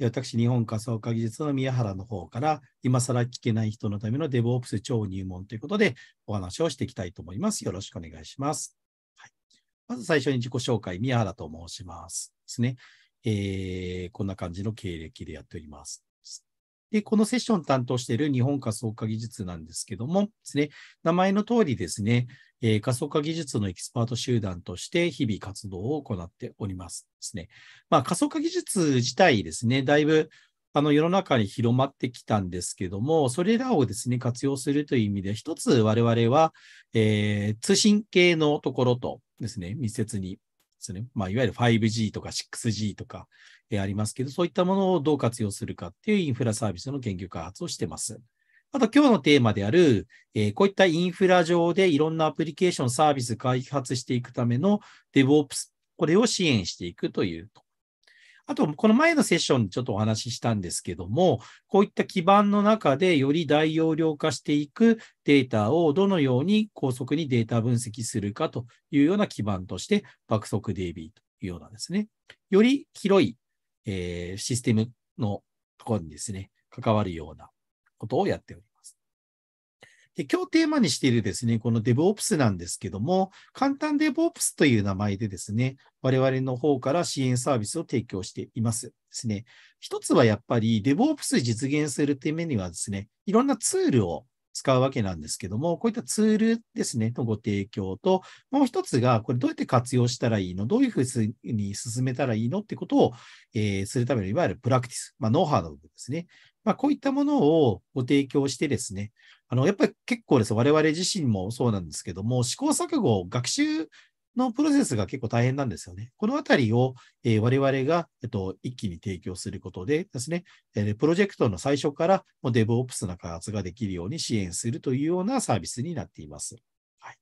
私、日本想化技術の宮原の方から、今更聞けない人のための DevOps 超入門ということで、お話をしていきたいと思います。よろしくお願いします。はい、まず最初に自己紹介、宮原と申します。ですね。えー、こんな感じの経歴でやっております。で、このセッション担当している日本仮想化技術なんですけどもですね、名前の通りですね、えー、仮想化技術のエキスパート集団として日々活動を行っておりますですね。まあ、仮想化技術自体ですね、だいぶあの世の中に広まってきたんですけども、それらをですね、活用するという意味で、一つ我々は、えー、通信系のところとですね、密接にですね、まあ、いわゆる 5G とか 6G とか、えありますけど、そういったものをどう活用するかっていうインフラサービスの研究開発をしてます。あと今日のテーマである、えこういったインフラ上でいろんなアプリケーション、サービス開発していくための DevOps、これを支援していくというとあと、この前のセッションにちょっとお話ししたんですけども、こういった基盤の中でより大容量化していくデータをどのように高速にデータ分析するかというような基盤として、爆速 DB というようなですね、より広いえー、システムのところにですね、関わるようなことをやっております。で今日テーマにしているですね、この DevOps なんですけども、簡単 DevOps という名前でですね、我々の方から支援サービスを提供していますですね。一つはやっぱり DevOps 実現するためにはですね、いろんなツールを使うわけなんですけども、こういったツールですね、のご提供と、もう一つが、これどうやって活用したらいいのどういうふうに進めたらいいのってことを、えー、するための、いわゆるプラクティス、まあ、ノウハウの部分ですね。まあ、こういったものをご提供してですね、あの、やっぱり結構です。我々自身もそうなんですけども、試行錯誤、学習のプロセスが結構大変なんですよね。このあたりを、えー、我々が、えっと、一気に提供することでですね、えプロジェクトの最初からもう DevOps な開発ができるように支援するというようなサービスになっています。はい、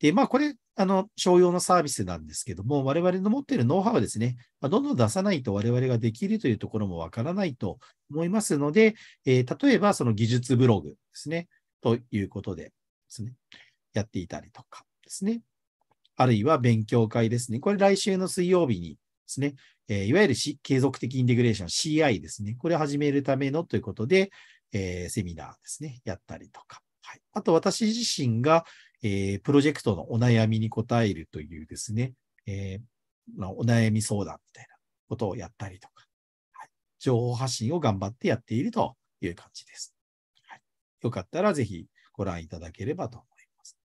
で、まあ、これ、あの、商用のサービスなんですけども、我々の持っているノウハウはですね、まどんどん出さないと我々ができるというところもわからないと思いますので、えー、例えばその技術ブログですね、ということでですね、やっていたりとかですね。あるいは勉強会ですね。これ来週の水曜日にですね、えー、いわゆる継続的インテグレーション CI ですね。これを始めるためのということで、えー、セミナーですね、やったりとか。はい、あと私自身が、えー、プロジェクトのお悩みに答えるというですね、えー、まあ、お悩み相談みたいなことをやったりとか、はい、情報発信を頑張ってやっているという感じです。はい、よかったらぜひご覧いただければと思います。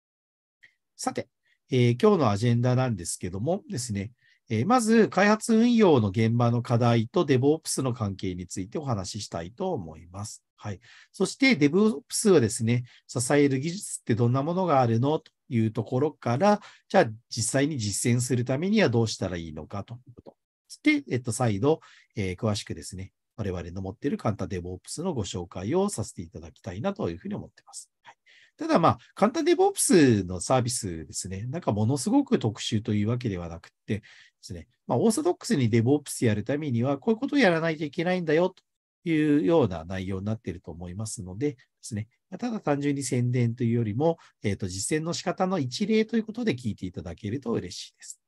さて、えー、今日のアジェンダなんですけどもですね、えー、まず開発運用の現場の課題と DevOps の関係についてお話ししたいと思います。はい。そして DevOps はですね、支える技術ってどんなものがあるのというところから、じゃあ実際に実践するためにはどうしたらいいのかということ。そして、えっと、再度、えー、詳しくですね、我々の持っている簡単 DevOps のご紹介をさせていただきたいなというふうに思っています。ただまあ、簡単 DevOps のサービスですね、なんかものすごく特殊というわけではなくてですね、まあ、オーソドックスに DevOps やるためには、こういうことをやらないといけないんだよというような内容になっていると思いますのでですね、ただ単純に宣伝というよりも、えっ、ー、と、実践の仕方の一例ということで聞いていただけると嬉しいです。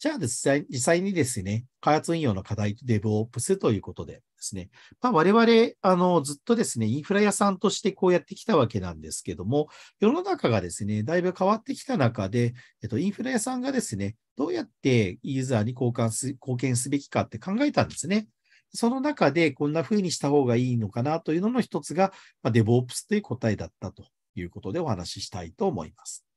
じゃあ実際にですね、開発運用の課題デブオプスということでですね、まあ、我々、あの、ずっとですね、インフラ屋さんとしてこうやってきたわけなんですけども、世の中がですね、だいぶ変わってきた中で、えっと、インフラ屋さんがですね、どうやってユーザーに交換す、貢献すべきかって考えたんですね。その中でこんな風にした方がいいのかなというのの一つが、まあ、オプスという答えだったということでお話ししたいと思います。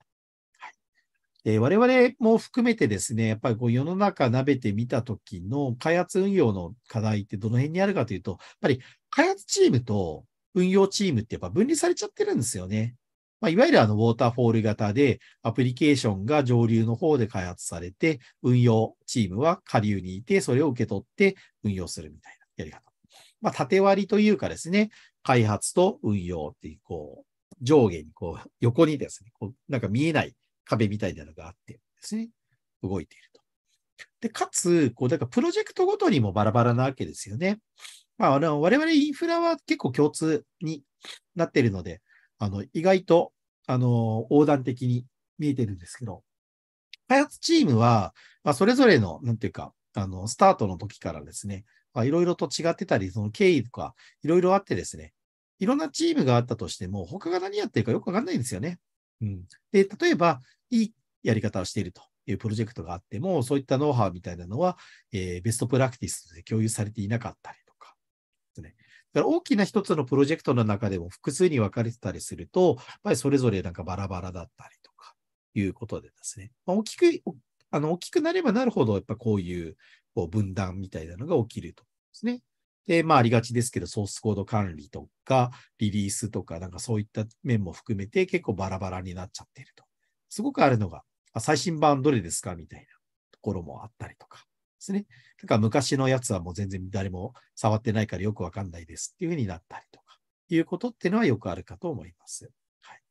で我々も含めてですね、やっぱりこう世の中なべてみたときの開発運用の課題ってどの辺にあるかというと、やっぱり開発チームと運用チームってやっぱ分離されちゃってるんですよね。まあ、いわゆるあのウォーターフォール型で、アプリケーションが上流の方で開発されて、運用チームは下流にいて、それを受け取って運用するみたいなやり方。まあ、縦割りというかですね、開発と運用っていう、こう、上下にこう、横にですね、こう、なんか見えない壁みたいなのがあってですね、動いていると。で、かつ、こう、だからプロジェクトごとにもバラバラなわけですよね。まあ、あの我々インフラは結構共通になっているので、あの、意外と、あの、横断的に見えてるんですけど、開発チームは、まあ、それぞれの、なんていうか、あの、スタートの時からですね、いろいろと違ってたり、その経緯とか、いろいろあってですね、いろんなチームがあったとしても、他が何やってるかよくわかんないんですよね。うん、で例えば、いいやり方をしているというプロジェクトがあっても、そういったノウハウみたいなのは、えー、ベストプラクティスで共有されていなかったりとかですね。だから大きな一つのプロジェクトの中でも複数に分かれてたりすると、やっぱりそれぞれなんかバラバラだったりとかいうことでですね、まあ、大きく、あの大きくなればなるほど、やっぱこういうこう分断みたいなのが起きるとですね。で、まあ、ありがちですけど、ソースコード管理とか、リリースとか、なんかそういった面も含めて結構バラバラになっちゃっていると。すごくあるのが、あ最新版どれですかみたいなところもあったりとかですね。だから昔のやつはもう全然誰も触ってないからよくわかんないですっていうふうになったりとか、いうことっていうのはよくあるかと思います。はい。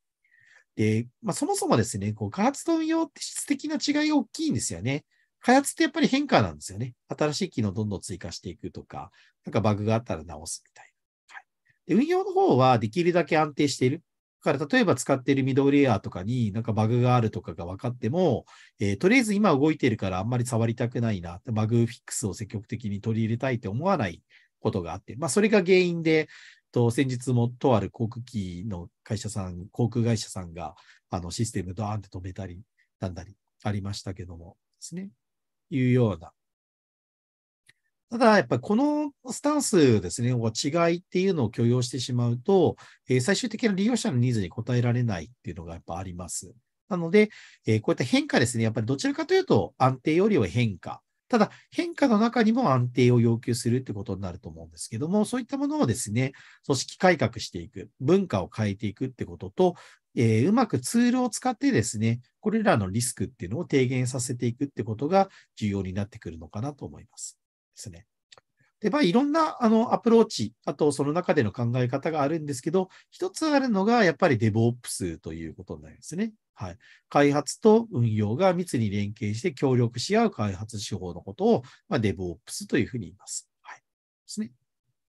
で、まあ、そもそもですね、こう開発と運用って質的な違いが大きいんですよね。開発ってやっぱり変化なんですよね。新しい機能をどんどん追加していくとか、なんかバグがあったら直すみたいな。はい、で運用の方はできるだけ安定している。だから、例えば使っているミドルエアとかになんかバグがあるとかが分かっても、えー、とりあえず今動いてるからあんまり触りたくないな、バグフィックスを積極的に取り入れたいって思わないことがあって、まあ、それが原因で、と先日もとある航空機の会社さん、航空会社さんがあのシステムドーンって止めたり、なんだりありましたけどもですね、いうようなただ、やっぱりこのスタンスですね、違いっていうのを許容してしまうと、えー、最終的な利用者のニーズに応えられないっていうのがやっぱあります。なので、えー、こういった変化ですね、やっぱりどちらかというと安定よりは変化。ただ、変化の中にも安定を要求するってことになると思うんですけども、そういったものをですね、組織改革していく、文化を変えていくってことと、えー、うまくツールを使ってですね、これらのリスクっていうのを低減させていくってことが重要になってくるのかなと思います。ですね。で、まあ、いろんなあのアプローチ、あとその中での考え方があるんですけど、一つあるのがやっぱり DevOps ということになりますね。はい。開発と運用が密に連携して協力し合う開発手法のことを、まあ、DevOps というふうに言います。はい。ですね。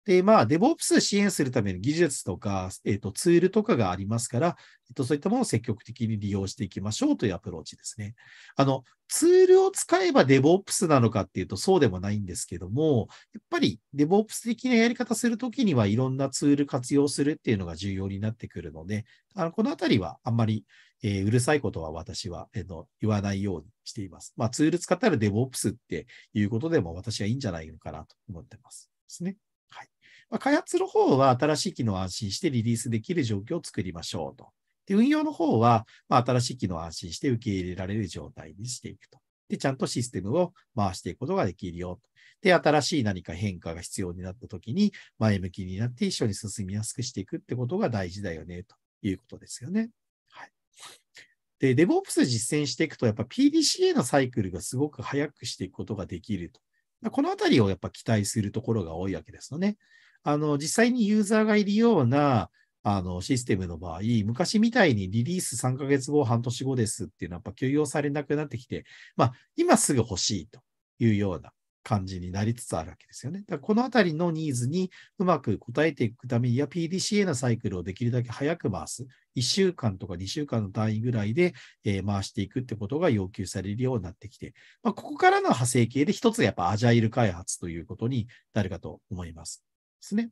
で、まあ、DevOps 支援するための技術とか、えっ、ー、と、ツールとかがありますから、えっ、ー、と、そういったものを積極的に利用していきましょうというアプローチですね。あの、ツールを使えば DevOps なのかっていうとそうでもないんですけども、やっぱり DevOps 的なやり方するときにはいろんなツール活用するっていうのが重要になってくるので、あのこのあたりはあんまり、えー、うるさいことは私は、えー、言わないようにしています。まあ、ツール使ったら DevOps っていうことでも私はいいんじゃないのかなと思ってます。ですね。まあ、開発の方は新しい機能を安心してリリースできる状況を作りましょうと。で運用の方は、まあ、新しい機能を安心して受け入れられる状態にしていくと。で、ちゃんとシステムを回していくことができるよと。で、新しい何か変化が必要になった時に、前向きになって一緒に進みやすくしていくってことが大事だよね、ということですよね。はい。で、DevOps 実践していくと、やっぱ PDCA のサイクルがすごく早くしていくことができると。このあたりをやっぱ期待するところが多いわけですよね。あの、実際にユーザーがいるような、あの、システムの場合、昔みたいにリリース3ヶ月後、半年後ですっていうのはやっぱ許容されなくなってきて、まあ、今すぐ欲しいというような感じになりつつあるわけですよね。だからこのあたりのニーズにうまく応えていくために、いや、PDCA のサイクルをできるだけ早く回す。1週間とか2週間の単位ぐらいで、えー、回していくってことが要求されるようになってきて、まあ、ここからの派生系で一つやっぱアジャイル開発ということになるかと思います。ですね。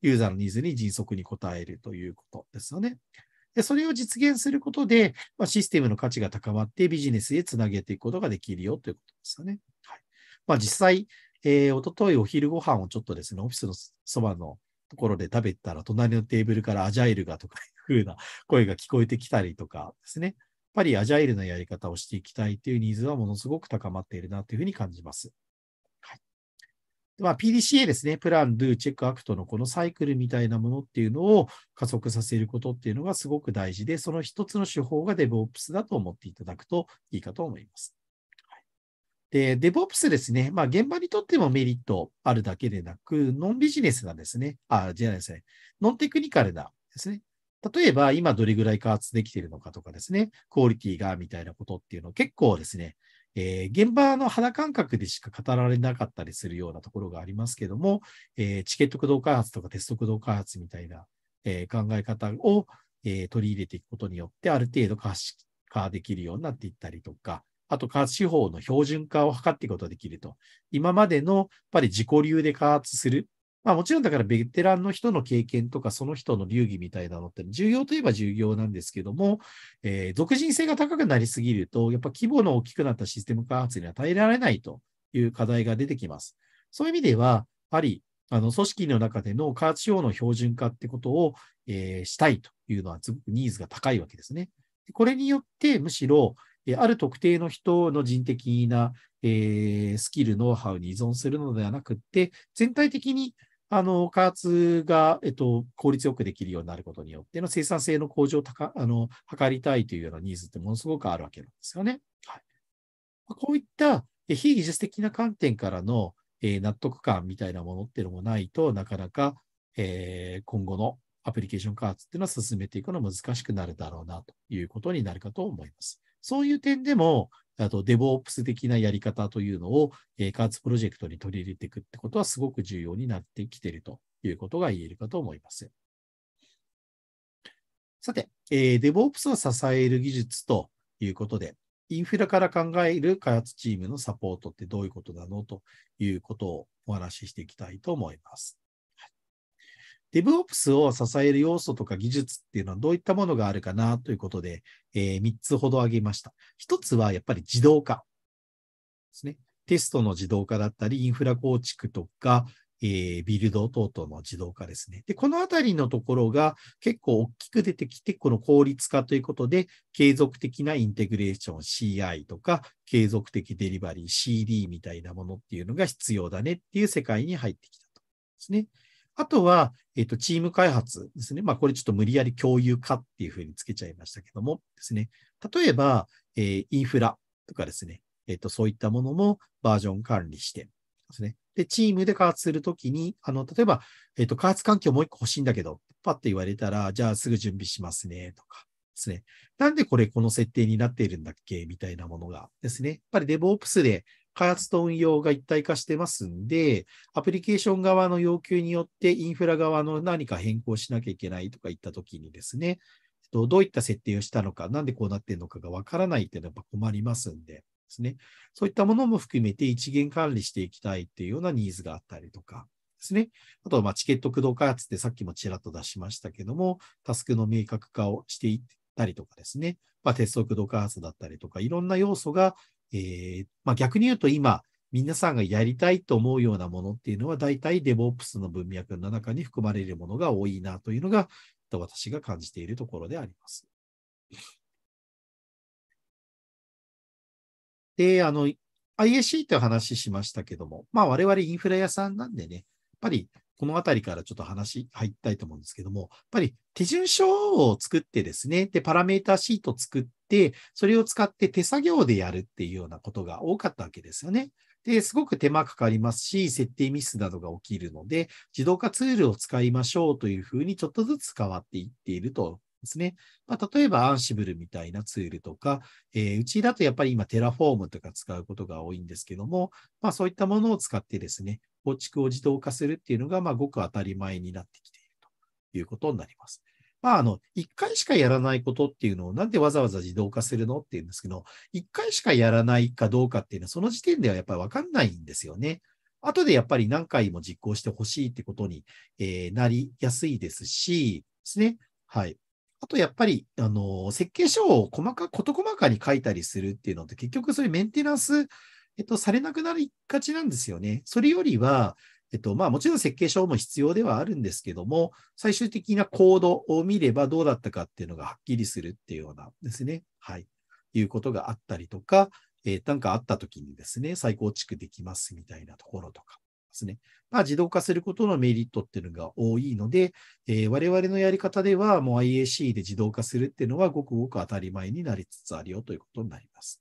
ユーザーのニーズに迅速に応えるということですよね。でそれを実現することで、まあ、システムの価値が高まってビジネスへつなげていくことができるよということですよね。はいまあ、実際、えー、おとといお昼ご飯をちょっとですね、オフィスのそばのところで食べたら、隣のテーブルからアジャイルがとかいうふうな声が聞こえてきたりとかですね。やっぱりアジャイルなやり方をしていきたいというニーズはものすごく高まっているなというふうに感じます。まあ、PDCA ですね、プラン、ドゥ、チェック、アクトのこのサイクルみたいなものっていうのを加速させることっていうのがすごく大事で、その一つの手法が DevOps だと思っていただくといいかと思います。はい、で、DevOps ですね、まあ、現場にとってもメリットあるだけでなく、ノンビジネスなんですね。あ、じゃないですね。ノンテクニカルなですね。例えば、今どれぐらい加圧できているのかとかですね、クオリティがみたいなことっていうのを結構ですね、えー、現場の肌感覚でしか語られなかったりするようなところがありますけども、えー、チケット駆動開発とかテスト駆動開発みたいな、えー、考え方を、え取り入れていくことによって、ある程度可視化できるようになっていったりとか、あと、開発手法の標準化を図っていくことができると。今までの、やっぱり自己流で開発する、まあもちろんだからベテランの人の経験とかその人の流儀みたいなのって重要といえば重要なんですけども、えー、俗人性が高くなりすぎると、やっぱ規模の大きくなったシステム開発には耐えられないという課題が出てきます。そういう意味では、やはりあの組織の中での開発手法の標準化ってことを、えー、したいというのはすごくニーズが高いわけですね。これによってむしろ、ある特定の人の人的な、えー、スキル、ノウハウに依存するのではなくて、全体的にあの、開発が、えっと、効率よくできるようになることによっての生産性の向上を高あの図りたいというようなニーズってものすごくあるわけなんですよね。はい、こういった非技術的な観点からの、えー、納得感みたいなものっていうのもないとなかなか、えー、今後のアプリケーション開発っていうのは進めていくのは難しくなるだろうなということになるかと思います。そういう点でも、あとデボオプス的なやり方というのを、えー、加圧プロジェクトに取り入れていくってことはすごく重要になってきているということが言えるかと思います。さて、えー、デボオプスを支える技術ということで、インフラから考える開発チームのサポートってどういうことなのということをお話ししていきたいと思います。DevOps を支える要素とか技術っていうのはどういったものがあるかなということで、えー、3つほど挙げました。1つはやっぱり自動化ですね。テストの自動化だったり、インフラ構築とか、えー、ビルド等々の自動化ですね。で、このあたりのところが結構大きく出てきて、この効率化ということで、継続的なインテグレーション CI とか、継続的デリバリー CD みたいなものっていうのが必要だねっていう世界に入ってきたとですね。あとは、えっ、ー、と、チーム開発ですね。まあ、これちょっと無理やり共有化っていうふうにつけちゃいましたけどもですね。例えば、えー、インフラとかですね。えっ、ー、と、そういったものもバージョン管理してですね。で、チームで開発するときに、あの、例えば、えっ、と、開発環境もう一個欲しいんだけど、パッて言われたら、じゃあすぐ準備しますね、とかですね。なんでこれこの設定になっているんだっけみたいなものがですね。やっぱり DevOps で開発と運用が一体化してますんで、アプリケーション側の要求によってインフラ側の何か変更しなきゃいけないとかいったときにですね、どういった設定をしたのか、なんでこうなってるのかがわからないっていうのはやっぱ困りますんでですね、そういったものも含めて一元管理していきたいっていうようなニーズがあったりとか、ですね。あとは、まチケット駆動開発ってさっきもちらっと出しましたけども、タスクの明確化をしていったりとかですね。まあ、鉄道駆動開発だったりとか、いろんな要素がえー、まあ、逆に言うと今、皆さんがやりたいと思うようなものっていうのは、大体 DevOps の文脈の中に含まれるものが多いなというのが、私が感じているところであります。で、あの、i s c と話しましたけども、まあ我々インフラ屋さんなんでね、やっぱりこのあたりからちょっと話入りたいと思うんですけども、やっぱり手順書を作ってですね、で、パラメータシート作って、それを使って手作業でやるっていうようなことが多かったわけですよね。で、すごく手間かかりますし、設定ミスなどが起きるので、自動化ツールを使いましょうというふうにちょっとずつ変わっていっているとですね。まあ、例えば、アンシブルみたいなツールとか、えー、うちだとやっぱり今、テラフォームとか使うことが多いんですけども、まあ、そういったものを使ってですね、構築を自動化するっていうのが、まあ、ごく当たり前になってきているということになります。まあ、あの、一回しかやらないことっていうのを、なんでわざわざ自動化するのっていうんですけど、一回しかやらないかどうかっていうのは、その時点ではやっぱりわかんないんですよね。後でやっぱり何回も実行してほしいってことに、えー、なりやすいですし、ですね。はい。あとやっぱり、あの、設計書を細か、事細かに書いたりするっていうのって、結局そういうメンテナンスえっと、されなくなりがちなんですよね。それよりは、えっと、まあもちろん設計書も必要ではあるんですけども、最終的なコードを見ればどうだったかっていうのがはっきりするっていうようなですね、はい、いうことがあったりとか、えー、なんかあった時にですね、再構築できますみたいなところとかですね。まあ自動化することのメリットっていうのが多いので、えー、我々のやり方ではもう IAC で自動化するっていうのはごくごく当たり前になりつつあるよということになります。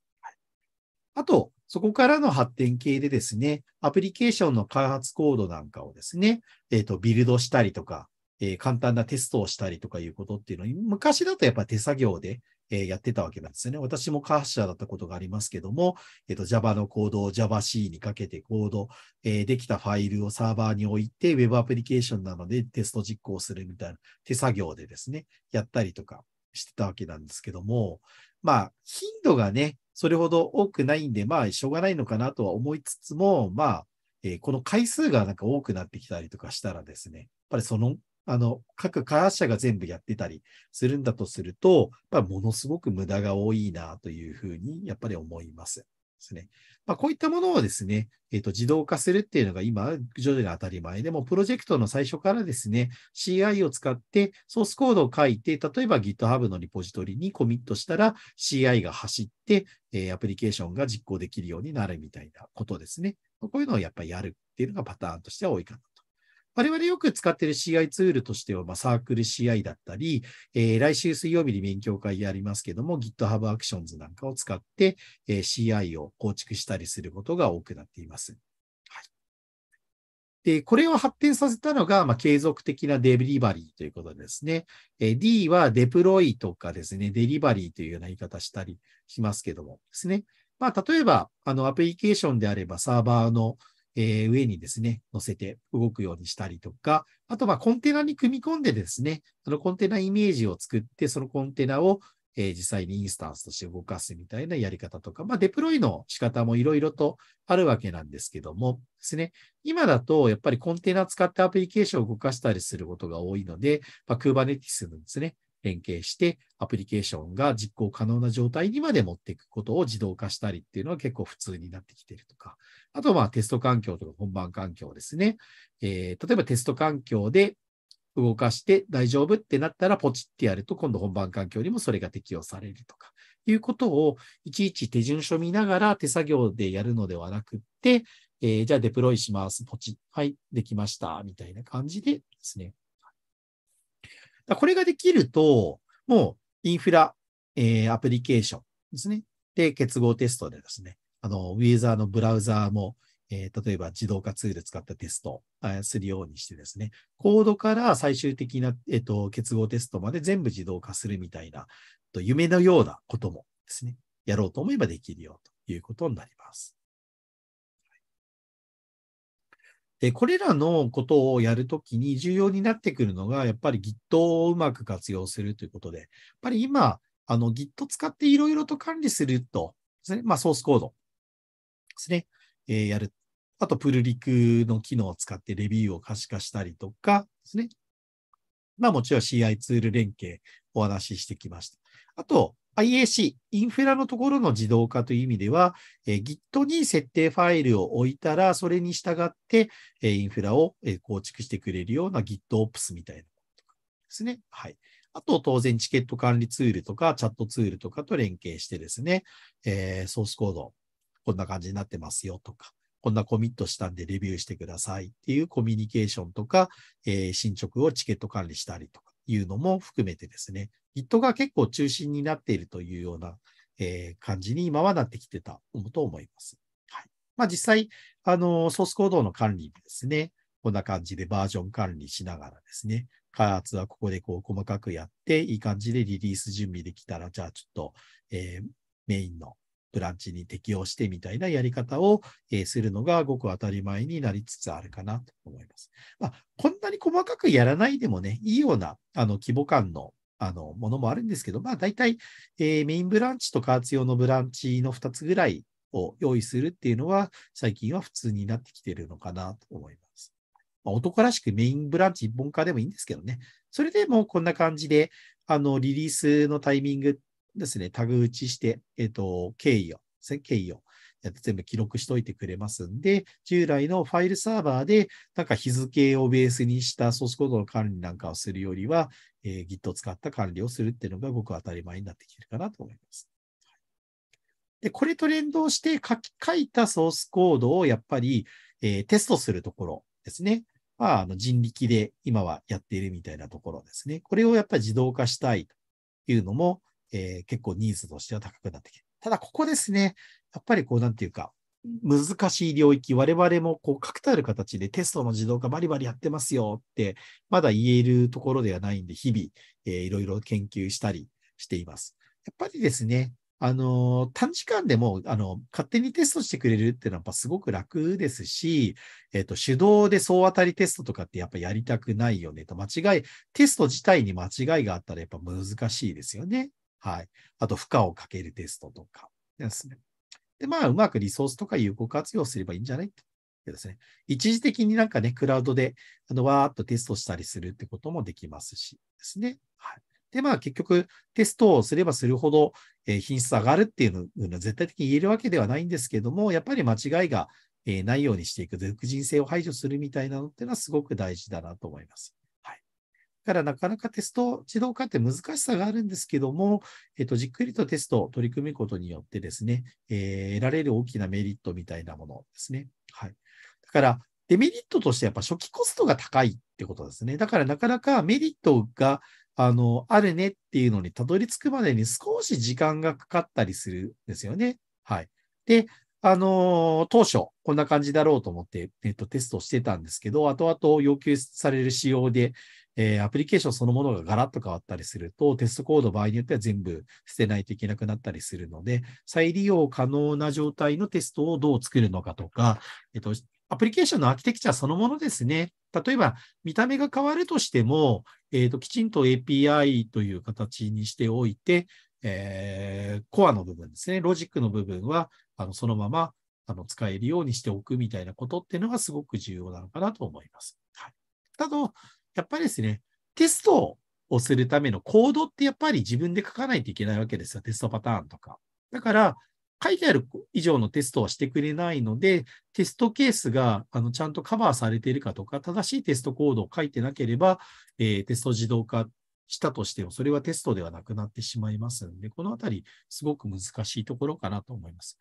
あと、そこからの発展系でですね、アプリケーションの開発コードなんかをですね、えっ、ー、と、ビルドしたりとか、えー、簡単なテストをしたりとかいうことっていうのに、昔だとやっぱ手作業で、えー、やってたわけなんですよね。私も開発者だったことがありますけども、えっ、ー、と、Java のコードを JavaC にかけてコード、えできたファイルをサーバーに置いて、Web アプリケーションなのでテスト実行するみたいな手作業でですね、やったりとかしてたわけなんですけども、まあ、頻度がね、それほど多くないんで、まあ、しょうがないのかなとは思いつつも、まあ、えー、この回数がなんか多くなってきたりとかしたらですね、やっぱりその、あの、各開発者が全部やってたりするんだとすると、やっぱものすごく無駄が多いなというふうに、やっぱり思います。ですね。まあ、こういったものをですね、えっ、と、自動化するっていうのが今、徐々に当たり前でも、プロジェクトの最初からですね、CI を使ってソースコードを書いて、例えば GitHub のリポジトリにコミットしたら CI が走って、えアプリケーションが実行できるようになるみたいなことですね。こういうのをやっぱりやるっていうのがパターンとしては多いかな我々よく使っている CI ツールとしては、まあ、サークル CI だったり、えー、来週水曜日に勉強会やりますけども、GitHub Actions なんかを使って、えー、CI を構築したりすることが多くなっています。はい、で、これを発展させたのが、まあ、継続的なデリバリーということですね。えー、D はデプロイとかですね、デリバリーというような言い方したりしますけどもですね。まあ、例えば、あの、アプリケーションであればサーバーのえー、上にですね、乗せて動くようにしたりとか、あとはコンテナに組み込んでですね、そのコンテナイメージを作って、そのコンテナをえー、実際にインスタンスとして動かすみたいなやり方とか、まあ、デプロイの仕方もいろいろとあるわけなんですけどもですね、今だとやっぱりコンテナ使ってアプリケーションを動かしたりすることが多いので、まあ、Kubernetes のですね、連携して、アプリケーションが実行可能な状態にまで持っていくことを自動化したりっていうのは結構普通になってきてるとか、あとはテスト環境とか本番環境ですね。えー、例えばテスト環境で動かして大丈夫ってなったらポチってやると今度本番環境にもそれが適用されるとか、いうことをいちいち手順書見ながら手作業でやるのではなくって、えー、じゃあデプロイします。ポチ。はい、できました。みたいな感じでですね、これができると、もうインフラ、えー、アプリケーションですね。で、結合テストでですね、あの、ウェザーのブラウザーも、えー、例えば自動化ツール使ったテストをするようにしてですね、コードから最終的な、えっ、ー、と、結合テストまで全部自動化するみたいな、と夢のようなこともですね、やろうと思えばできるよということになります。で、これらのことをやるときに重要になってくるのが、やっぱり Git をうまく活用するということで、やっぱり今、あの Git 使っていろいろと管理すると、ですね、まあソースコードですね、えー、やる。あと、プルリクの機能を使ってレビューを可視化したりとかですね。まあもちろん CI ツール連携お話ししてきました。あと、IAC、インフラのところの自動化という意味では、えー、Git に設定ファイルを置いたら、それに従って、えー、インフラを、えー、構築してくれるような GitOps みたいなことですね。はい。あと、当然、チケット管理ツールとか、チャットツールとかと連携してですね、えー、ソースコード、こんな感じになってますよとか、こんなコミットしたんでレビューしてくださいっていうコミュニケーションとか、えー、進捗をチケット管理したりとかいうのも含めてですね、人が結構中心になっているというような、えー、感じに今はなってきてたと思います。はい。まあ実際、あの、ソースコードの管理ですね、こんな感じでバージョン管理しながらですね、開発はここでこう細かくやって、いい感じでリリース準備できたら、じゃあちょっと、えー、メインのブランチに適用してみたいなやり方を、えー、するのがごく当たり前になりつつあるかなと思います。まあ、こんなに細かくやらないでもね、いいようなあの規模感のあのものもあるんですけど、まあ、大体、えー、メインブランチと加圧用のブランチの2つぐらいを用意するっていうのは、最近は普通になってきてるのかなと思います。まあ、男らしくメインブランチ一本化でもいいんですけどね。それでもこんな感じで、あの、リリースのタイミングですね、タグ打ちして、えっ、ー、と、経緯を、経緯を全部記録しといてくれますんで、従来のファイルサーバーで、なんか日付をベースにしたソースコードの管理なんかをするよりは、えー、Git を使った管理をするっていうのがごく当たり前になってきてるかなと思います。で、これと連動して書き、書いたソースコードをやっぱり、えー、テストするところですね。まあ、あの人力で今はやっているみたいなところですね。これをやっぱり自動化したいというのも、えー、結構ニーズとしては高くなってきて。ただ、ここですね。やっぱりこう、なんていうか、難しい領域、我々もこう確たる形でテストの自動化バリバリやってますよって、まだ言えるところではないんで、日々、えー、いろいろ研究したりしています。やっぱりですね、あの、短時間でも、あの、勝手にテストしてくれるっていうのはやっぱすごく楽ですし、えっ、ー、と、手動で総当たりテストとかってやっぱやりたくないよねと、間違い、テスト自体に間違いがあったらやっぱ難しいですよね。はい。あと、負荷をかけるテストとかですね。で、まあ、うまくリソースとか有効活用すればいいんじゃないってですね。一時的になんかね、クラウドで、あの、わーっとテストしたりするってこともできますしですね。はい。で、まあ、結局、テストをすればするほど、えー、品質上がるっていうのは絶対的に言えるわけではないんですけども、やっぱり間違いが、えー、ないようにしていく、独人性を排除するみたいなのっていうのはすごく大事だなと思います。だからなかなかテスト自動化って難しさがあるんですけども、えっと、じっくりとテストを取り組むことによってですね、えー、得られる大きなメリットみたいなものですね。はい。だから、デメリットとしてやっぱ初期コストが高いってことですね。だからなかなかメリットがあのあるねっていうのにたどり着くまでに少し時間がかかったりするんですよね。はい。で、あのー、当初、こんな感じだろうと思って、えっと、テストしてたんですけど、後々要求される仕様で、えー、アプリケーションそのものがガラッと変わったりすると、テストコード場合によっては全部捨てないといけなくなったりするので、再利用可能な状態のテストをどう作るのかとか、えっと、アプリケーションのアーキテクチャそのものですね。例えば、見た目が変わるとしても、えっ、ー、と、きちんと API という形にしておいて、えー、コアの部分ですね。ロジックの部分は、あの、そのまま、あの、使えるようにしておくみたいなことっていうのがすごく重要なのかなと思います。はい。ただ、やっぱりですね、テストをするためのコードってやっぱり自分で書かないといけないわけですよ。テストパターンとか。だから、書いてある以上のテストはしてくれないので、テストケースがあのちゃんとカバーされているかとか、正しいテストコードを書いてなければ、えー、テスト自動化したとしても、それはテストではなくなってしまいますので、このあたり、すごく難しいところかなと思います。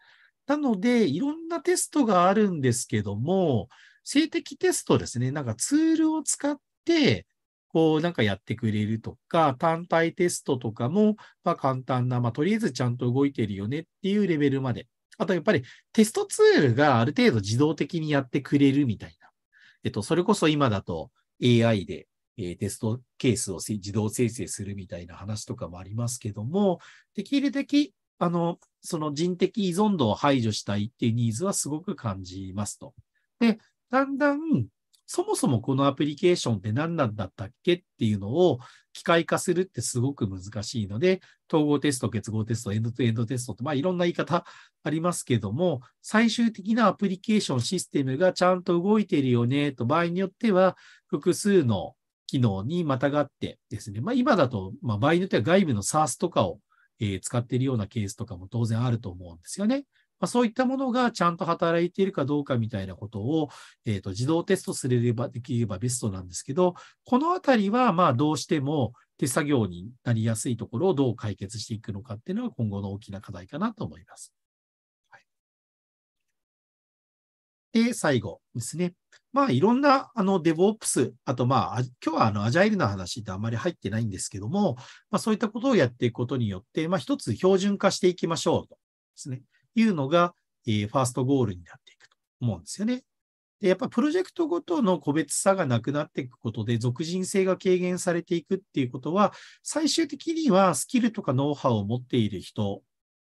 なので、いろんなテストがあるんですけども、性的テストですね、なんかツールを使って、こうなんかやってくれるとか、単体テストとかも、まあ簡単な、まあとりあえずちゃんと動いてるよねっていうレベルまで。あとやっぱりテストツールがある程度自動的にやってくれるみたいな。えっと、それこそ今だと AI で、えー、テストケースを自動生成するみたいな話とかもありますけども、できるだけ、あの、その人的依存度を排除したいっていうニーズはすごく感じますと。で、だんだんそもそもこのアプリケーションって何なんだったっけっていうのを機械化するってすごく難しいので、統合テスト、結合テスト、エンドゥエンドテストって、まあいろんな言い方ありますけども、最終的なアプリケーションシステムがちゃんと動いているよねと、場合によっては複数の機能にまたがってですね、まあ今だと、まあ場合によっては外部の SARS とかをえ使っているようなケースとかも当然あると思うんですよね。まあ、そういったものがちゃんと働いているかどうかみたいなことを、えーと、自動テストすれば、できればベストなんですけど、このあたりは、まあ、どうしても手作業になりやすいところをどう解決していくのかっていうのが今後の大きな課題かなと思います。はい、で、最後ですね。まあ、いろんな、あの、デ e オプス、あと、まあ、今日は、あの、アジャイルな話ってあんまり入ってないんですけども、まあ、そういったことをやっていくことによって、まあ、一つ標準化していきましょうと。ですね。いうのが、えー、ファーストゴールになっていくと思うんですよね。でやっぱプロジェクトごとの個別差がなくなっていくことで、属人性が軽減されていくっていうことは、最終的にはスキルとかノウハウを持っている人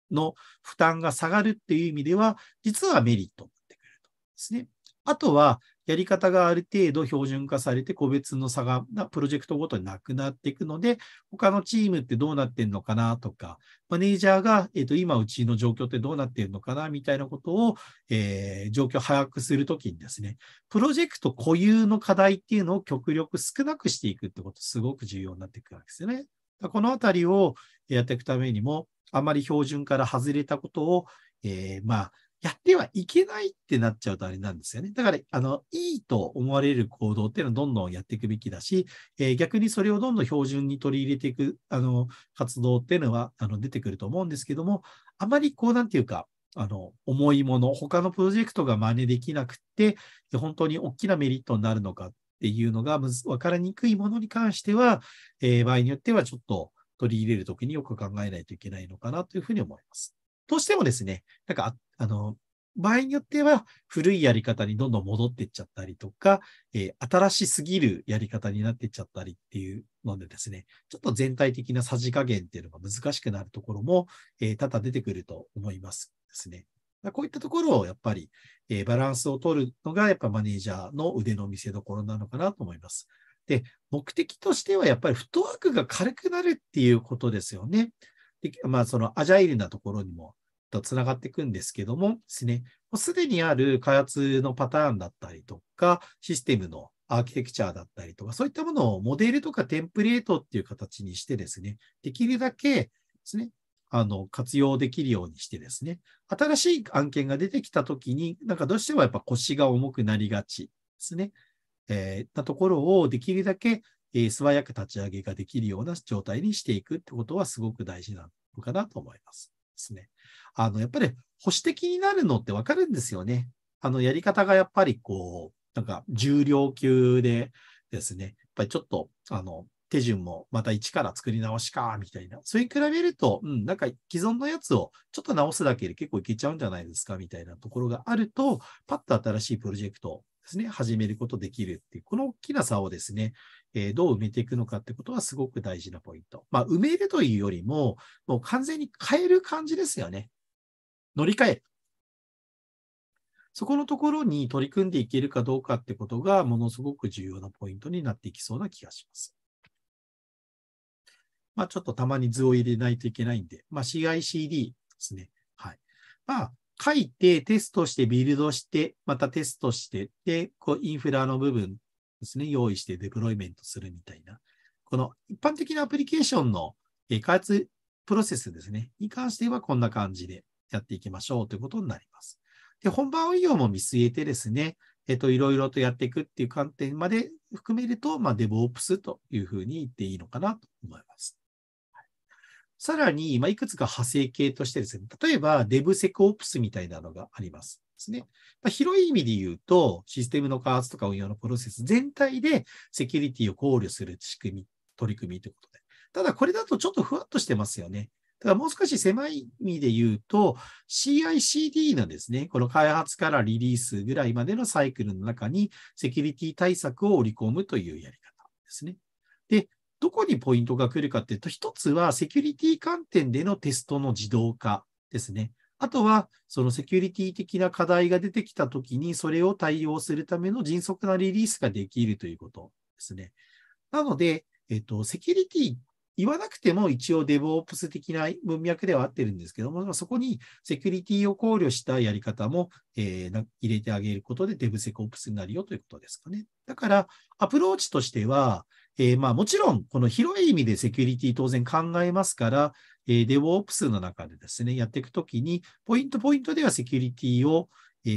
の負担が下がるっていう意味では、実はメリットになってくるとですね。あとは、やり方がある程度標準化されて、個別の差がプロジェクトごとになくなっていくので、他のチームってどうなってんのかなとか、マネージャーが、えー、と今うちの状況ってどうなってんのかなみたいなことを、えー、状況を把握するときにですね、プロジェクト固有の課題っていうのを極力少なくしていくってこと、すごく重要になっていくわけですよね。このあたりをやっていくためにも、あまり標準から外れたことを、えー、まあ、やってはいけないってなっちゃうとあれなんですよね。だから、あの、いいと思われる行動っていうのをどんどんやっていくべきだし、えー、逆にそれをどんどん標準に取り入れていく、あの、活動っていうのは、あの、出てくると思うんですけども、あまりこう、なんていうか、あの、重いもの、他のプロジェクトが真似できなくて、本当に大きなメリットになるのかっていうのが分からにくいものに関しては、えー、場合によってはちょっと取り入れるときによく考えないといけないのかなというふうに思います。としてもですね、なんか、あの、場合によっては古いやり方にどんどん戻っていっちゃったりとか、えー、新しすぎるやり方になっていっちゃったりっていうのでですね、ちょっと全体的なさじ加減っていうのが難しくなるところも、えー、多々出てくると思いますですね。こういったところをやっぱり、えー、バランスを取るのがやっぱマネージャーの腕の見せ所なのかなと思います。で、目的としてはやっぱりフットワークが軽くなるっていうことですよね。まあ、そのアジャイルなところにもとつながっていくんですけどもですね、もうすでにある開発のパターンだったりとか、システムのアーキテクチャだったりとか、そういったものをモデルとかテンプレートっていう形にしてですね、できるだけですね、あの、活用できるようにしてですね、新しい案件が出てきたときに、なんかどうしてもやっぱ腰が重くなりがちですね、えー、なところをできるだけえ素早く立ち上げができるような状態にしていくってことはすごく大事なのかなと思います。ですね。あの、やっぱり保守的になるのってわかるんですよね。あの、やり方がやっぱりこう、なんか重量級でですね、やっぱりちょっと、あの、手順もまた一から作り直しか、みたいな。それに比べると、うん、なんか既存のやつをちょっと直すだけで結構いけちゃうんじゃないですか、みたいなところがあると、パッと新しいプロジェクトですね、始めることできるっていう、この大きな差をですね、えー、どう埋めていくのかってことはすごく大事なポイント。まあ、埋めるというよりも、もう完全に変える感じですよね。乗り換える。そこのところに取り組んでいけるかどうかってことが、ものすごく重要なポイントになっていきそうな気がします。まあ、ちょっとたまに図を入れないといけないんで、まあ、CICD ですね。はい。まあ、書いて、テストして、ビルドして、またテストして、で、こうインフラの部分ですね、用意してデプロイメントするみたいな、この一般的なアプリケーションの開発プロセスですね、に関してはこんな感じでやっていきましょうということになります。で、本番運用も見据えてですね、えっと、いろいろとやっていくっていう観点まで含めると、まあ、d e v o というふうに言っていいのかなと思います。さらに、まあ、いくつか派生系としてですね、例えばデブセクオプスみたいなのがありますですね。まあ、広い意味で言うと、システムの開発とか運用のプロセス全体でセキュリティを考慮する仕組み、取り組みということで。ただ、これだとちょっとふわっとしてますよね。ただ、もう少し狭い意味で言うと、CICD のですね、この開発からリリースぐらいまでのサイクルの中に、セキュリティ対策を織り込むというやり方ですね。どこにポイントが来るかっていうと、一つはセキュリティ観点でのテストの自動化ですね。あとは、そのセキュリティ的な課題が出てきたときに、それを対応するための迅速なリリースができるということですね。なので、えっと、セキュリティ言わなくても一応デブオプス的な文脈では合ってるんですけども、そこにセキュリティを考慮したやり方も、えー、入れてあげることでデブセコプスになるよということですかね。だから、アプローチとしては、えー、まあもちろん、この広い意味でセキュリティ当然考えますから、えー、DevOps の中でですね、やっていくときに、ポイントポイントではセキュリティを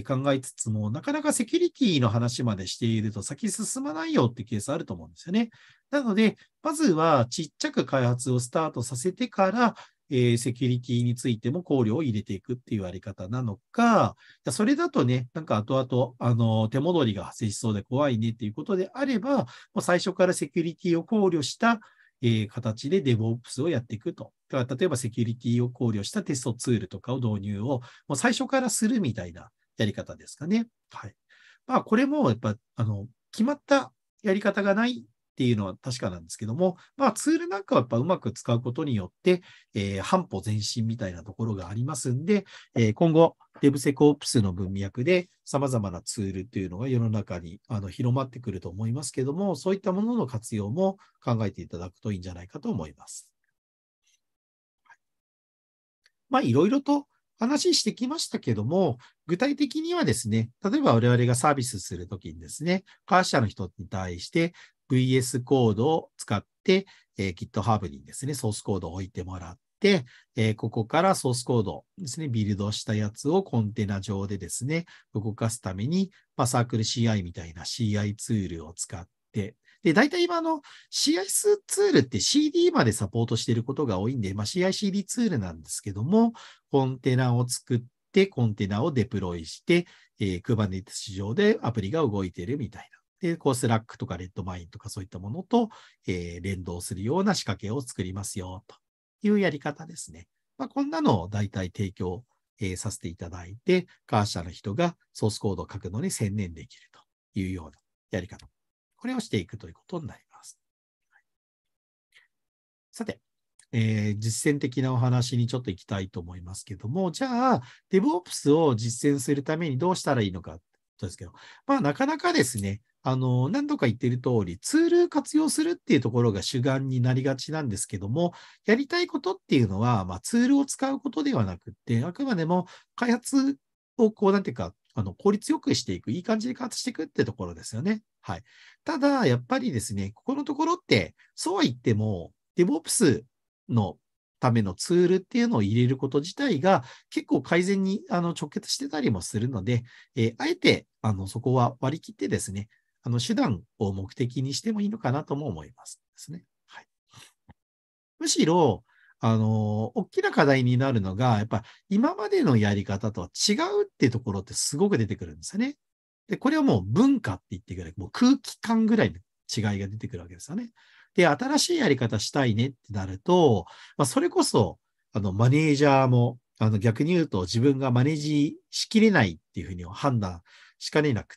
考えつつも、なかなかセキュリティの話までしていると先進まないよってケースあると思うんですよね。なので、まずはちっちゃく開発をスタートさせてから、えー、セキュリティについても考慮を入れていくっていうあり方なのか、それだとね、なんか後々、あの、手戻りが発生しそうで怖いねっていうことであれば、もう最初からセキュリティを考慮した、えー、形で DevOps をやっていくと。例えばセキュリティを考慮したテストツールとかを導入を、もう最初からするみたいなやり方ですかね。はい。まあ、これもやっぱ、あの、決まったやり方がないっていうのは確かなんですけども、まあ、ツールなんかはやっぱうまく使うことによって、えー、半歩前進みたいなところがありますんで、えー、今後、デブセコープスの文脈で様々なツールというのが世の中にあの広まってくると思いますけども、そういったものの活用も考えていただくといいんじゃないかと思います。まあ、いろいろと話してきましたけども、具体的にはですね、例えば我々がサービスするときにですね、会社の人に対して VS コードを使って、えー、GitHub にですね、ソースコードを置いてもらって、えー、ここからソースコードですね、ビルドしたやつをコンテナ上でですね、動かすために、まあ、サークル CI みたいな CI ツールを使って、で、大体今の CI ツールって CD までサポートしていることが多いんで、まあ、CICD ツールなんですけども、コンテナを作って、コンテナをデプロイして、えー、Kubernetes 上でアプリが動いているみたいな。で、こうスラックとかレッドマインとかそういったものと、えー、連動するような仕掛けを作りますよというやり方ですね。まあ、こんなのを大体提供、えー、させていただいて、感謝の人がソースコードを書くのに専念できるというようなやり方。これをしていくということになります。はい、さて、えー、実践的なお話にちょっと行きたいと思いますけども、じゃあ、DevOps を実践するためにどうしたらいいのかですけど、まあ、なかなかですね、あの、何度か言っている通り、ツール活用するっていうところが主眼になりがちなんですけども、やりたいことっていうのは、まあ、ツールを使うことではなくって、あくまでも開発をこう、なんていうか、あの効率よくしていく、いい感じで開発していくってところですよね。はい。ただ、やっぱりですね、ここのところって、そうは言っても、DevOps のためのツールっていうのを入れること自体が結構改善にあの直結してたりもするので、えー、あえてあのそこは割り切ってですね、の手段を目的にしてもいいのかなとも思いますですね。はい、むしろ、あの、大きな課題になるのが、やっぱ今までのやり方とは違うっていうところってすごく出てくるんですよね。で、これはもう文化って言ってくれ、もう空気感ぐらいの違いが出てくるわけですよね。で、新しいやり方したいねってなると、まあ、それこそ、あの、マネージャーも、あの、逆に言うと自分がマネージしきれないっていうふうに判断しかねなくっ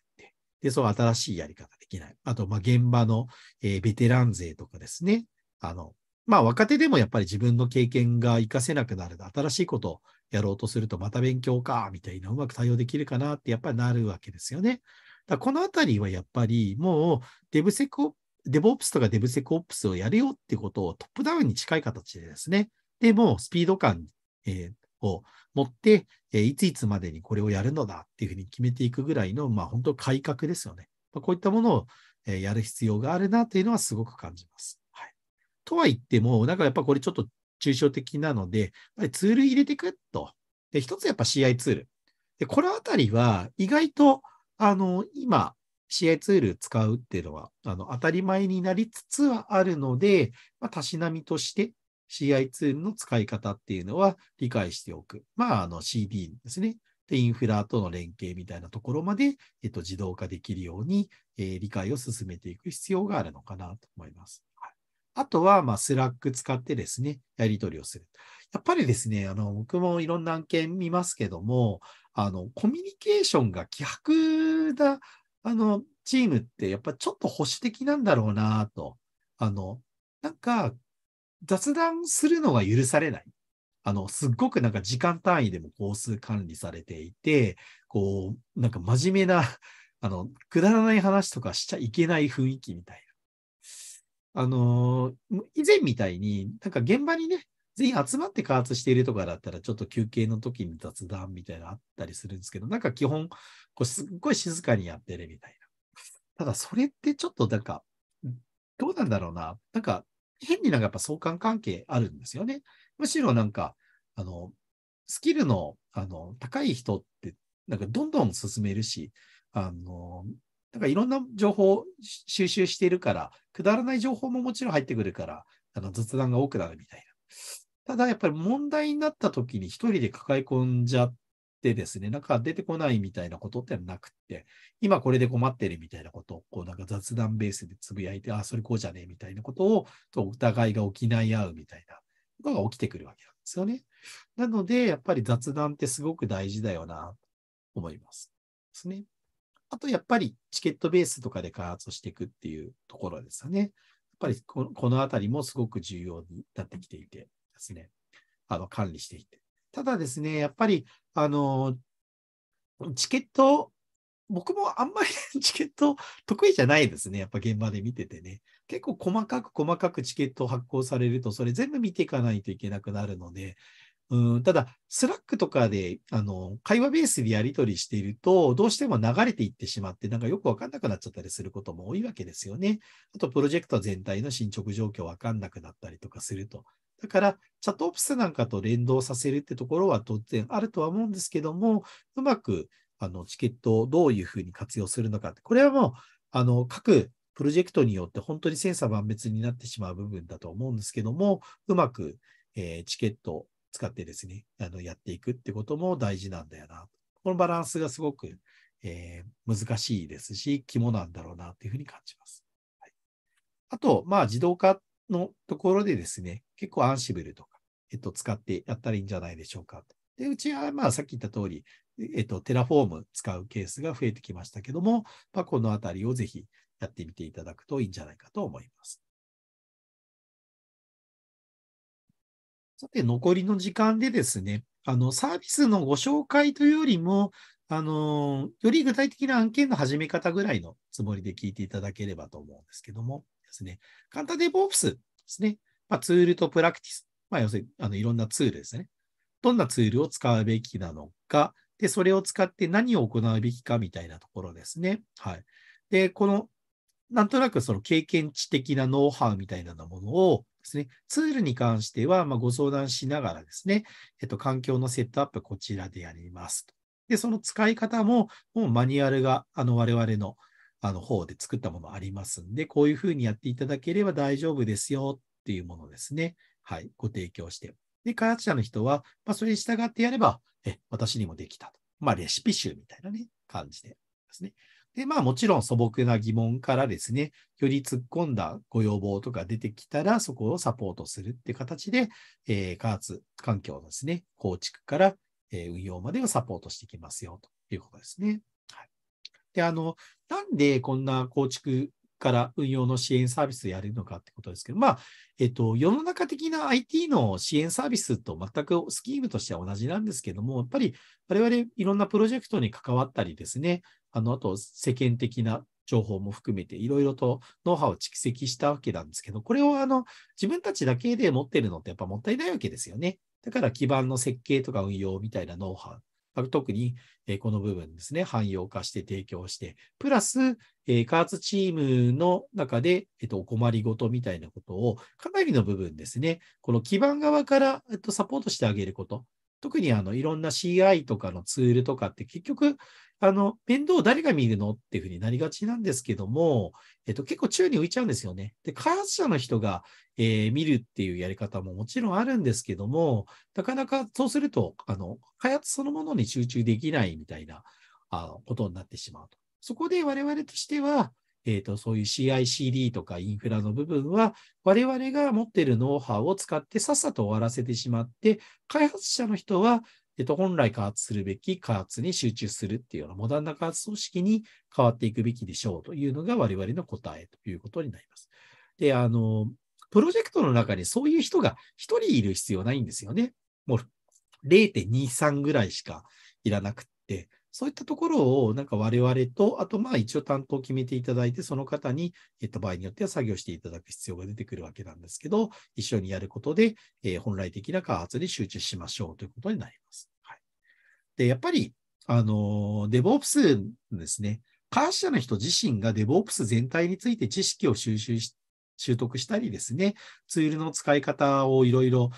で、そう新しいやり方できない。あと、まあ、現場の、えー、ベテラン勢とかですね。あの、まあ、若手でもやっぱり自分の経験が活かせなくなる新しいことをやろうとすると、また勉強か、みたいな、うまく対応できるかなって、やっぱりなるわけですよね。だこのあたりはやっぱり、もう、デブセコ、デブオプスとかデブセコオプスをやるよってことをトップダウンに近い形でですね、でもスピード感、えー、を持って、えいついつまでにこれをやるのだっていうふうに決めていくぐらいの、まあ、本当改革ですよね。まあ、こういったものを、えやる必要があるなというのはすごく感じます。はい、とは言っても、なんかやっぱこれちょっと抽象的なので、やっぱりツール入れていくと。で、一つやっぱ CI ツール。で、このあたりは意外と、あの、今、CI ツール使うっていうのは、あの、当たり前になりつつはあるので、まあ、たしなみとして、CI ツールの使い方っていうのは理解しておく。まあ、あの CD ですね。で、インフラとの連携みたいなところまで、えっと、自動化できるように、えー、理解を進めていく必要があるのかなと思います。はい、あとは、まあ、スラック使ってですね、やり取りをする。やっぱりですね、あの、僕もいろんな案件見ますけども、あの、コミュニケーションが希薄な、あの、チームってやっぱちょっと保守的なんだろうなと。あの、なんか雑談するのが許されない。あの、すっごくなんか時間単位でも工数管理されていて、こう、なんか真面目な、あの、くだらない話とかしちゃいけない雰囲気みたいな。あの、以前みたいに、なんか現場にね、全員集まって加圧しているとかだったら、ちょっと休憩の時に雑談みたいなのあったりするんですけど、なんか基本、こうすっごい静かにやってるみたいな。ただ、それってちょっとなんか、どうなんだろうな。なんか、変になんかやっぱ相関関係あるんですよね。むしろなんか、あの、スキルの、あの、高い人って、なんかどんどん進めるし、あの、なんかいろんな情報を収集しているから、くだらない情報ももちろん入ってくるから、あの、雑談が多くなるみたいな。ただやっぱり問題になった時に一人で抱え込んじゃってですね、なんか出てこないみたいなことってなくって、今これで困ってるみたいなことを、こうなんか雑談ベースでつぶやいて、あ、それこうじゃねえみたいなことを、とお互いが補い合うみたいなことが起きてくるわけなんですよね。なので、やっぱり雑談ってすごく大事だよな、と思います。ですね。あと、やっぱりチケットベースとかで開発していくっていうところですよね。やっぱりこのあたりもすごく重要になってきていてですね、あの管理していて。ただですね、やっぱり、あの、チケット、僕もあんまり チケット得意じゃないですね。やっぱ現場で見ててね。結構細かく細かくチケットを発行されると、それ全部見ていかないといけなくなるので、うん、ただ、スラックとかで、あの、会話ベースでやり取りしていると、どうしても流れていってしまって、なんかよくわかんなくなっちゃったりすることも多いわけですよね。あと、プロジェクト全体の進捗状況わかんなくなったりとかすると。だから、チャットオプスなんかと連動させるってところは当然あるとは思うんですけども、うまくあのチケットをどういうふうに活用するのかって、これはもうあの各プロジェクトによって本当に千差万別になってしまう部分だと思うんですけども、うまく、えー、チケットを使ってですね、あのやっていくってことも大事なんだよな。このバランスがすごく、えー、難しいですし、肝なんだろうなというふうに感じます。はい、あと、まあ自動化っのところでですね、結構アンシブルとか、えっと、使ってやったらいいんじゃないでしょうか。で、うちは、まあ、さっき言った通り、えっと、テラフォーム使うケースが増えてきましたけども、まあ、このあたりをぜひやってみていただくといいんじゃないかと思います。さて、残りの時間でですね、あの、サービスのご紹介というよりも、あの、より具体的な案件の始め方ぐらいのつもりで聞いていただければと思うんですけども。ですね。簡単で d ブ v o p ですね。まあ、ツールとプラクティス。まあ、要するにあのいろんなツールですね。どんなツールを使うべきなのか、で、それを使って何を行うべきかみたいなところですね。はい。で、この、なんとなくその経験値的なノウハウみたいなものをですね、ツールに関しては、まご相談しながらですね、えっと、環境のセットアップこちらでやりますと。で、その使い方も、もうマニュアルが、あの、我々のあの方で作ったものありますんで、こういうふうにやっていただければ大丈夫ですよっていうものですね。はい、ご提供して。で、開発者の人は、まあ、それに従ってやれば、え、私にもできたと。まあ、レシピ集みたいなね、感じでですね。で、まあ、もちろん素朴な疑問からですね、より突っ込んだご要望とか出てきたら、そこをサポートするって形で、えー、開発環境のですね、構築から、えー、運用までをサポートしていきますよ、ということですね。で、あの、なんでこんな構築から運用の支援サービスやれるのかってことですけど、まあ、えっと、世の中的な IT の支援サービスと全くスキームとしては同じなんですけども、やっぱり我々いろんなプロジェクトに関わったりですね、あの、あと世間的な情報も含めていろいろとノウハウを蓄積したわけなんですけど、これをあの自分たちだけで持ってるのってやっぱもったいないわけですよね。だから基盤の設計とか運用みたいなノウハウ特に、えこの部分ですね、汎用化して提供して、プラス、え開発チームの中で、えと、お困りごとみたいなことを、かなりの部分ですね、この基盤側から、えと、サポートしてあげること。特にあのいろんな CI とかのツールとかって結局、あの、面倒を誰が見るのっていうふうになりがちなんですけども、えっと、結構宙に浮いちゃうんですよね。で、開発者の人が、えー、見るっていうやり方ももちろんあるんですけども、なかなかそうすると、あの、開発そのものに集中できないみたいなあことになってしまうと。そこで我々としては、えっ、ー、と、そういう CICD とかインフラの部分は、我々が持っているノウハウを使ってさっさと終わらせてしまって、開発者の人はえっと、本来加圧するべき加圧に集中するっていうようなモダンな開発組織に変わっていくべきでしょうというのが我々の答えということになります。で、あの、プロジェクトの中にそういう人が1人いる必要ないんですよね。もう0.23ぐらいしかいらなくって、そういったところをなんか我々と、あとまあ一応担当を決めていただいて、その方に、えっと、場合によっては作業していただく必要が出てくるわけなんですけど、一緒にやることで、えー、本来的な開発に集中しましょうということになります。、やっぱり、あの、デボープスですね、会社の人自身がデボオプス全体について知識を収集し、習得したりですね、ツールの使い方をいろいろ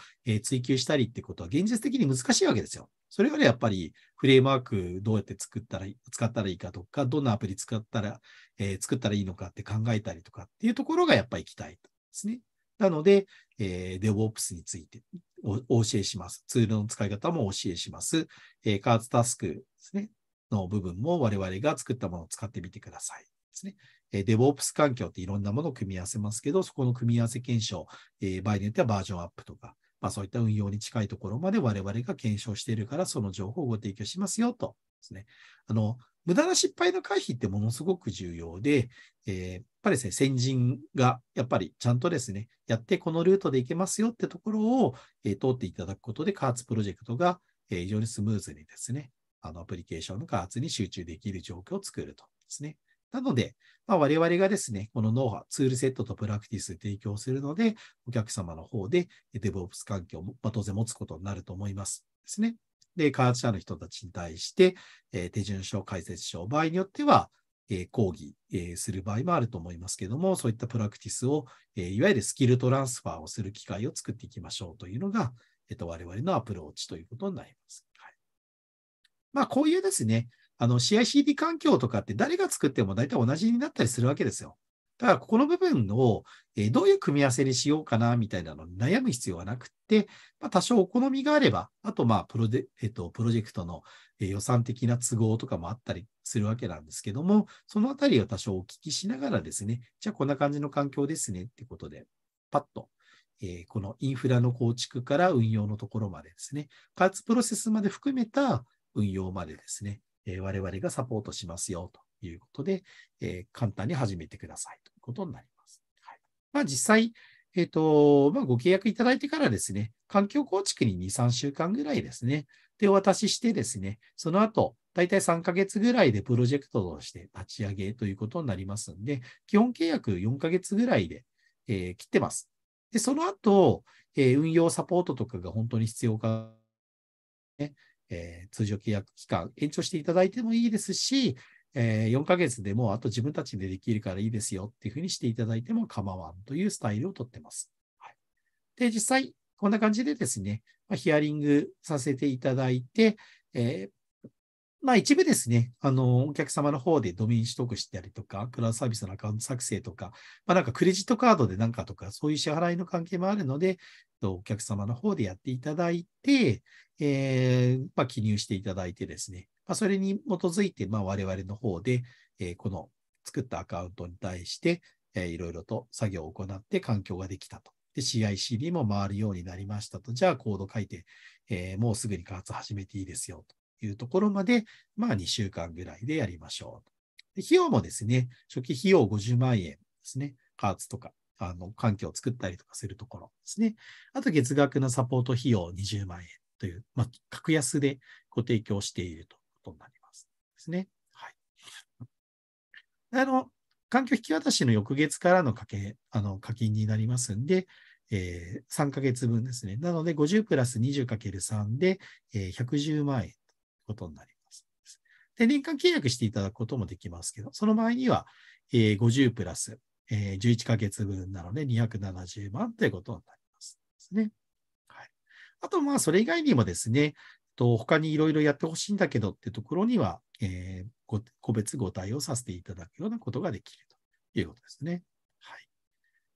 追求したりってことは現実的に難しいわけですよ。それよりやっぱりフレームワークどうやって作ったら、使ったらいいかとか、どんなアプリ使ったら、えー、作ったらいいのかって考えたりとかっていうところがやっぱり行きたいですね。なので、えー、DevOps について、お教えします。ツールの使い方もお教えします。えー、加圧タスクですね、の部分も我々が作ったものを使ってみてください。ですね。えー、DevOps 環境っていろんなものを組み合わせますけど、そこの組み合わせ検証、えー、場合によってはバージョンアップとか、まあ、そういった運用に近いところまで我々が検証しているから、その情報をご提供しますよとですね。あの、無駄な失敗の回避ってものすごく重要で、えー、やっぱりですね、先人がやっぱりちゃんとですね、やってこのルートで行けますよってところを、えー、通っていただくことで、加圧プロジェクトが、えー、非常にスムーズにですね、あのアプリケーションの開発に集中できる状況を作るとですね。なので、まあ、我々がですね、このノウハウ、ツールセットとプラクティス提供するので、お客様の方で DevOps 環境を、まあ、当然持つことになると思いますですね。で、開発者の人たちに対して、えー、手順書、解説書、場合によっては、えー、講義、えー、する場合もあると思いますけども、そういったプラクティスを、えいわゆるスキルトランスファーをする機会を作っていきましょうというのが、えっ、と、我々のアプローチということになります。はい。まあ、こういうですね、あの CICD 環境とかって誰が作っても大体同じになったりするわけですよ。だからここの部分を、えどういう組み合わせにしようかなみたいなのに悩む必要はなくて、まあ、多少お好みがあれば、あとまあプロデ、えっと、プロジェクトの、え予算的な都合とかもあったりするわけなんですけども、そのあたりを多少お聞きしながらですね、じゃあこんな感じの環境ですねってことで、パッと、えこのインフラの構築から運用のところまでですね、開発プロセスまで含めた運用までですね、我々がサポートしますよということで、えー、簡単に始めてくださいということになります。はい、まあ、実際、えー、と、まあ、ご契約いただいてからですね、環境構築に2、3週間ぐらいですね、で、お渡ししてですね、その後、大体3ヶ月ぐらいでプロジェクトとして立ち上げということになりますので、基本契約4ヶ月ぐらいで、えー、切ってます。で、その後、えー、運用サポートとかが本当に必要か、ね、えー、通常契約期間延長していただいてもいいですし、えー、4ヶ月でもあと自分たちでできるからいいですよっていうふうにしていただいても構わんというスタイルをとってます。はい、で、実際、こんな感じでですね、まあ、ヒアリングさせていただいて、えー、まあ一部ですね、あの、お客様の方でドメイン取得したりとか、クラウドサービスのアカウント作成とか、まあなんかクレジットカードでなんかとか、そういう支払いの関係もあるので、お客様の方でやっていただいて、えー、まあ、記入していただいてですね、まあ、それに基づいて、まあ、我々の方で、えー、この作ったアカウントに対して、えー、いろいろと作業を行って環境ができたと。で、CICD も回るようになりましたと。じゃあ、コード書いて、えー、もうすぐに開発始めていいですよというところまで、まあ、2週間ぐらいでやりましょう。で費用もですね、初期費用50万円ですね、開発とか、あの、環境を作ったりとかするところですね。あと、月額のサポート費用20万円という、まあ、格安でご提供しているということになりますですね。はい。あの、環境引き渡しの翌月からの課金あの課金になりますんで、えー、3ヶ月分ですね。なので、50プラス 20×3 で、えー、110万円ということになります。で、年間契約していただくこともできますけど、その場合には、えー、50プラス、えー、11ヶ月分なので270万ということになります。ですね。あと、まあ、それ以外にもですね、と他にいろいろやってほしいんだけどってところには、えー、個別ご対応させていただくようなことができるということですね。はい。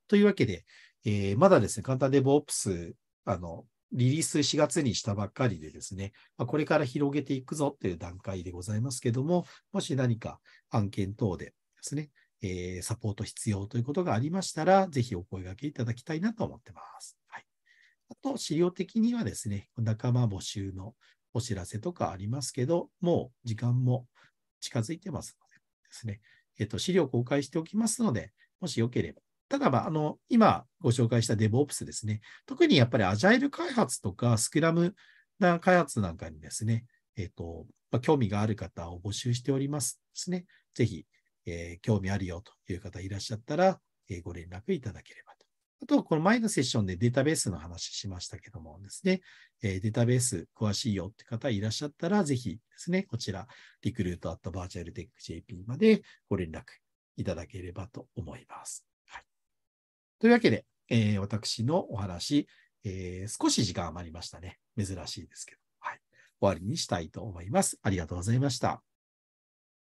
というわけで、えー、まだですね、簡単でボ e v o p s あの、リリース4月にしたばっかりでですね、まこれから広げていくぞっていう段階でございますけども、もし何か案件等でですね、えー、サポート必要ということがありましたら、ぜひお声掛けいただきたいなと思ってます。と資料的にはですね、仲間募集のお知らせとかありますけど、もう時間も近づいてますのでですね、えっと、資料公開しておきますので、もしよければ。ただ、まあ、あの、今ご紹介した DevOps ですね、特にやっぱりアジャイル開発とかスクラムな開発なんかにですね、えっと、まあ、興味がある方を募集しておりますですね。ぜひ、えー、興味あるよという方いらっしゃったら、えー、ご連絡いただければ。あとは、この前のセッションでデータベースの話しましたけどもですね、えー、データベース詳しいよって方いらっしゃったら、ぜひですね、こちら、リクルートアットバーチャルテック JP までご連絡いただければと思います。はい、というわけで、えー、私のお話、えー、少し時間余りましたね。珍しいですけど、はい。終わりにしたいと思います。ありがとうございました。